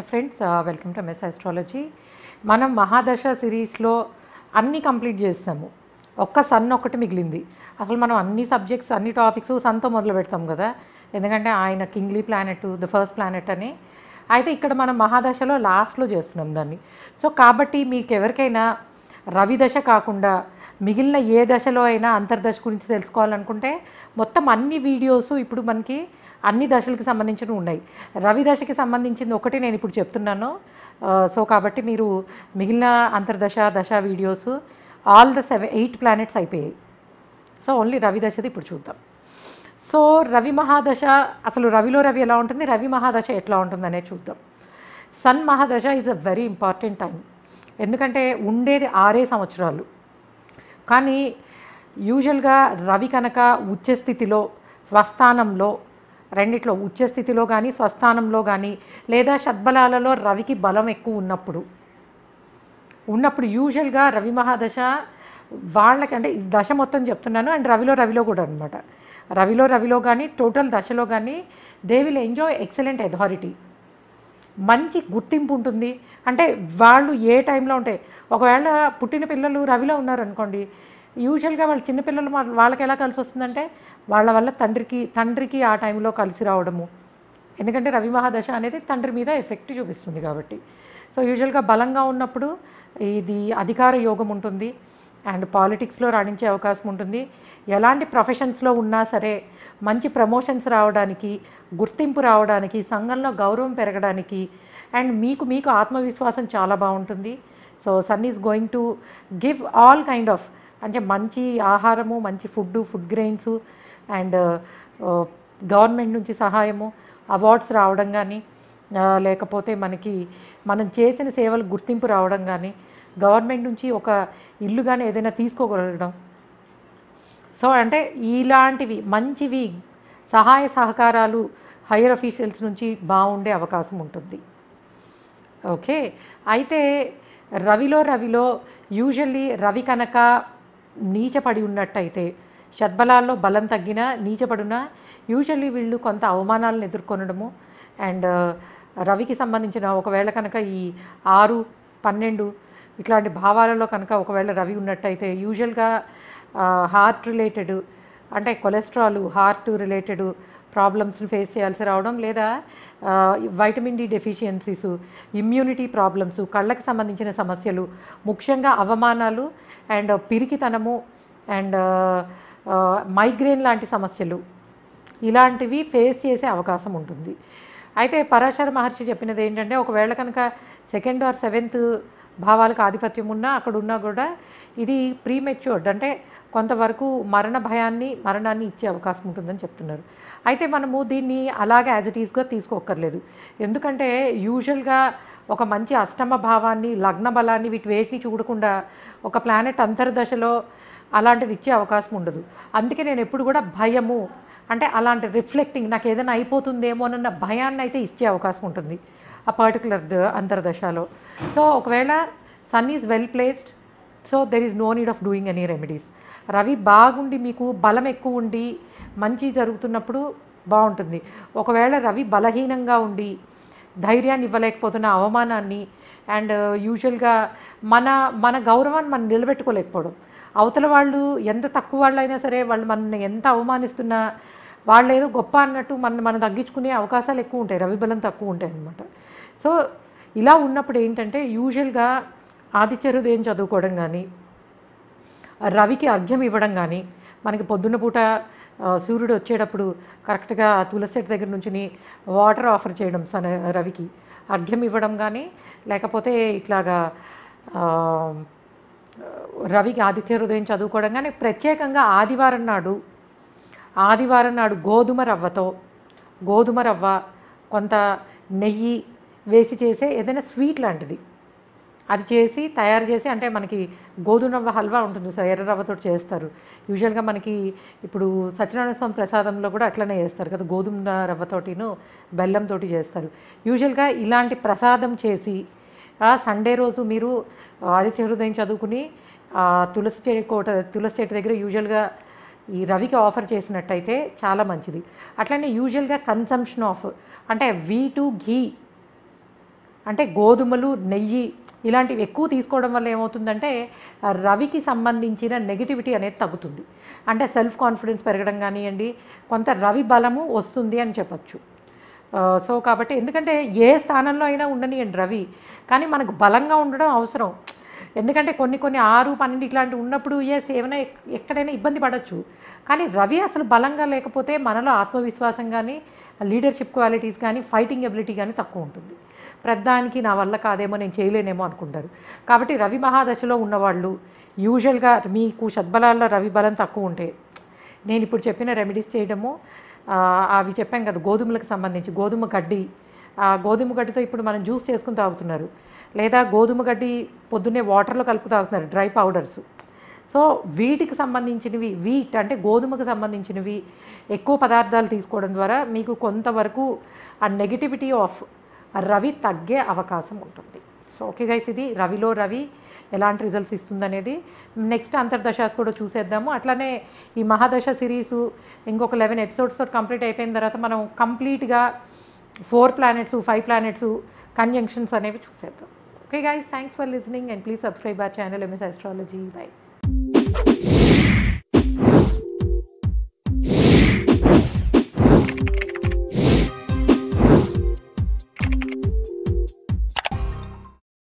high friends welcome to MS astrology మనం మహాదశ సిరీస్లో అన్నీ కంప్లీట్ చేస్తాము ఒక్క సన్ ఒకటి మిగిలింది అసలు మనం అన్ని సబ్జెక్ట్స్ అన్ని టాపిక్స్ సన్తో మొదలు పెడతాం కదా ఎందుకంటే ఆయన kingly planet the first planet అని అయితే ఇక్కడ మనం మహాదశలో లాస్ట్లో చేస్తున్నాం దాన్ని సో కాబట్టి మీకు ఎవరికైనా రవి దశ కాకుండా మిగిలిన ఏ దశలో అయినా అంతర్దశ గురించి తెలుసుకోవాలనుకుంటే మొత్తం అన్ని వీడియోస్ ఇప్పుడు మనకి అన్ని దశలకు సంబంధించినవి ఉన్నాయి రవి దశకి సంబంధించింది ఒకటి నేను ఇప్పుడు చెప్తున్నాను సో కాబట్టి మీరు మిగిలిన అంతర్దశ దశ videos all the seven eight planets అయిపోయాయి సో ఓన్లీ రవి దశది ఇప్పుడు చూద్దాం సో రవి మహాదశ అసలు రవిలో రవి ఎలా ఉంటుంది రవి మహాదశ ఎట్లా ఉంటుందనే చూద్దాం సన్ మహాదశ is a very important time ఎందుకంటే ఉండేది ఆరే సంవత్సరాలు కానీ యూజువల్గా రవి కనుక ఉచ్చస్థితిలో స్థితిలో స్వస్థానంలో రెండిట్లో ఉచ్చస్థితిలో కానీ స్వస్థానంలో కానీ లేదా షద్బలాలలో రవికి బలం ఎక్కువ ఉన్నప్పుడు ఉన్నప్పుడు యూజువల్గా రవి మహాదశ వాళ్ళకంటే దశ మొత్తం చెప్తున్నాను అండ్ రవిలో రవిలో కూడా అనమాట రవిలో రవిలో కానీ టోటల్ దశలో కానీ they will enjoy excellent authority మంచి గుర్తింపు ఉంటుంది అంటే వాళ్ళు ఏ టైంలో ఉంటాయి ఒకవేళ పుట్టిన పిల్లలు రవిలో ఉన్నారనుకోండి యూజువల్గా వాళ్ళు చిన్నపిల్లలు వాళ్ళకి ఎలా కలిసి వస్తుందంటే వాళ్ళ వల్ల తండ్రికి తండ్రికి ఆ టైంలో కలిసి రావడము ఎందుకంటే రవి మహాదశ అనేది తండ్రి మీద ఎఫెక్ట్ చూపిస్తుంది కాబట్టి సో యూజువల్గా బలంగా ఉన్నప్పుడు ఇది అధికార యోగం ఉంటుంది అండ్ పాలిటిక్స్లో రాణించే అవకాశం ఉంటుంది ఎలాంటి ప్రొఫెషన్స్లో ఉన్నా సరే మంచి ప్రమోషన్స్ రావడానికి గుర్తింపు రావడానికి సంఘంలో గౌరవం పెరగడానికి అండ్ మీకు మీకు ఆత్మవిశ్వాసం చాలా బాగుంటుంది so sun is going to give all kind of అంటే మంచి ఆహారము మంచి food food grains and government నుంచి సహాయము అవార్డ్స్ రావడం కానీ లేకపోతే మనకి మనం చేసిన సేవలు గుర్తింపు రావడం కానీ గవర్నమెంట్ నుంచి ఒక ఇల్లు కానీ ఏదైనా తీసుకోగలగడం సో అంటే ఇలాంటివి మంచివి సహాయ సహకారాలు హైయర్ అఫీషియల్స్ నుంచి బాగుండే అవకాశం ఉంటుంది ఓకే అయితే రవిలో రవిలో యూజువల్లీ రవి కనుక నీచపడి ఉన్నట్టయితే షడ్బలాల్లో బలం తగ్గినా నీచబడినా యూజువల్లీ వీళ్ళు కొంత అవమానాలను ఎదుర్కొనడము అండ్ రవికి సంబంధించిన ఒకవేళ కనుక ఈ ఆరు పన్నెండు ఇట్లాంటి భావాలలో కనుక ఒకవేళ రవి ఉన్నట్టయితే యూజువల్గా హార్ట్ రిలేటెడ్ అంటే కొలెస్ట్రాల్ హార్ట్ రిలేటెడ్ ప్రాబ్లమ్స్ని ఫేస్ చేయాల్సి రావడం లేదా vitamin D deficiencies immunity problems కళ్ళకి సంబంధించిన సమస్యలు ముఖ్యంగా అవమానాలు అండ్ పిరికితనము అండ్ మైగ్రేన్ లాంటి సమస్యలు ఇలాంటివి ఫేస్ చేసే అవకాశం ఉంటుంది అయితే పరాశర మహర్షి చెప్పినది ఏంటంటే ఒకవేళ కనుక సెకండ్ ఆర్ సెవెంత్ భావాలకు ఆధిపత్యం ఉన్నా అక్కడ ఉన్నా కూడా ఇది ప్రీమెచ్యూర్డ్ అంటే కొంతవరకు మరణ భయాన్ని మరణాన్ని ఇచ్చే అవకాశం ఉంటుందని చెప్తున్నారు అయితే మనము దీన్ని అలాగే యాజ్ ఇట్ ఈస్గా తీసుకోక్కర్లేదు ఎందుకంటే యూజువల్గా ఒక మంచి అష్టమ భావాన్ని లగ్న బలాన్ని వీటి వేటిని చూడకుండా ఒక ప్లానెట్ అంతర్దశలో అలాంటిది ఇచ్చే అవకాశం ఉండదు అందుకే నేను ఎప్పుడు కూడా భయము అంటే అలాంటి రిఫ్లెక్టింగ్ నాకు ఏదైనా అయిపోతుందేమో అన్న భయాన్ని అయితే ఇచ్చే అవకాశం ఉంటుంది ఆ పర్టికులర్ అంతర్దశలో సో ఒకవేళ sun is well placed so there is no need of doing any remedies Ravi బాగుండి మీకు బలం ఎక్కువ ఉండి మంచి జరుగుతున్నప్పుడు బాగుంటుంది ఒకవేళ రవి బలహీనంగా ఉండి ధైర్యాన్ని ఇవ్వలేకపోతున్న అవమానాన్ని అండ్ యూజువల్గా uh, మన మన గౌరవాన్ని మనం నిలబెట్టుకోలేకపోవడం అవతల వాళ్ళు ఎంత తక్కువ వాళ్ళు అయినా సరే వాళ్ళు మనల్ని ఎంత అవమానిస్తున్నా వాళ్ళు ఏదో గొప్ప అన్నట్టు మన మనం తగ్గించుకునే అవకాశాలు ఎక్కువ ఉంటాయి రవిబలం తక్కువ ఉంటాయి అనమాట సో ఇలా ఉన్నప్పుడు ఏంటంటే యూజువల్గా ఆదిత్యహృదయం చదువుకోవడం కానీ రవికి అర్ఘ్యం ఇవ్వడం కానీ మనకి పొద్దున్న పూట సూర్యుడు వచ్చేటప్పుడు కరెక్ట్గా తులసి చెట్టు దగ్గర నుంచి వాటర్ ఆఫర్ చేయడం సన రవికి అర్ఘ్యం ఇవ్వడం కానీ లేకపోతే ఇట్లాగా రవికి ఆదిత్య హృదయం చదువుకోవడం కానీ ప్రత్యేకంగా ఆదివారం నాడు ఆదివారం నాడు గోధుమ రవ్వతో గోధుమ రవ్వ కొంత నెయ్యి వేసి చేసే ఏదైనా స్వీట్ లాంటిది అది చేసి తయారు చేసి అంటే మనకి గోధుమ రవ్వ హల్వా ఉంటుంది సో ఎర్ర రవ్వతో చేస్తారు యూజువల్గా మనకి ఇప్పుడు సత్యనారాయణ స్వామి ప్రసాదంలో కూడా అట్లనే చేస్తారు కదా గోధుమ రవ్వతోటిను బెల్లంతో చేస్తారు యూజువల్గా ఇలాంటి ప్రసాదం చేసి సండే రోజు మీరు ఆదిత్య హృదయం చదువుకుని తులసి చెట్టు తులసి చెట్టు దగ్గర యూజువల్గా ఈ రవికి ఆఫర్ చేసినట్టయితే చాలా మంచిది అట్లనే యూజువల్గా కన్సంప్షన్ ఆఫ్ అంటే వీ టు ఘీ అంటే గోధుమలు నెయ్యి ఇలాంటివి ఎక్కువ తీసుకోవడం వల్ల ఏమవుతుందంటే రవికి సంబంధించిన నెగిటివిటీ అనేది తగ్గుతుంది అంటే సెల్ఫ్ కాన్ఫిడెన్స్ పెరగడం కానివ్వండి కొంత రవి బలము వస్తుంది అని చెప్పచ్చు సో కాబట్టి ఎందుకంటే ఏ స్థానంలో అయినా ఉండనియండి రవి కానీ మనకు బలంగా ఉండడం అవసరం ఎందుకంటే కొన్ని కొన్ని ఆరు పన్నెండు ఇట్లాంటివి ఉన్నప్పుడు ఏ సేవన ఎక్కడైనా ఇబ్బంది పడవచ్చు కానీ రవి అసలు బలంగా లేకపోతే మనలో ఆత్మవిశ్వాసం కానీ లీడర్షిప్ క్వాలిటీస్ కానీ ఫైటింగ్ ఎబిలిటీ కానీ తక్కువ ఉంటుంది ప్రధానికి నా వల్ల కాదేమో నేను చేయలేనేమో అనుకుంటారు కాబట్టి రవి మహాదశలో ఉన్నవాళ్ళు యూజువల్గా మీకు షద్బలాల్లో రవి బలం తక్కువ ఉంటే నేను ఇప్పుడు చెప్పిన రెమెడీస్ చేయడము అవి చెప్పాం కదా గోధుమలకు సంబంధించి గోధుమ గడ్డి ఆ గోధుమ గడ్డితో ఇప్పుడు మనం జ్యూస్ చేసుకుని తాగుతున్నారు లేదా గోధుమ గడ్డి పొద్దున్నే వాటర్లో కలుపు తాగుతున్నారు డ్రై పౌడర్స్ సో వీటికి సంబంధించినవి వీట్ అంటే గోధుమకు సంబంధించినవి ఎక్కువ పదార్థాలు తీసుకోవడం ద్వారా మీకు కొంతవరకు ఆ నెగిటివిటీ ఆఫ్ రవి తగ్గే అవకాశం ఉంటుంది సో ఓకే గైస్ ఇది రవిలో రవి ఎలాంటి రిజల్ట్స్ ఇస్తుందనేది నెక్స్ట్ అంతర్దశాస్ కూడా చూసేద్దాము అట్లానే ఈ మహాదశ సిరీస్ ఇంకొక లెవెన్ ఎపిసోడ్స్ కంప్లీట్ అయిపోయిన తర్వాత మనం కంప్లీట్గా four planets five planets conjunctions అనేవి చూసేద్దాం okay guys thanks for listening and please subscribe our channel MS astrology by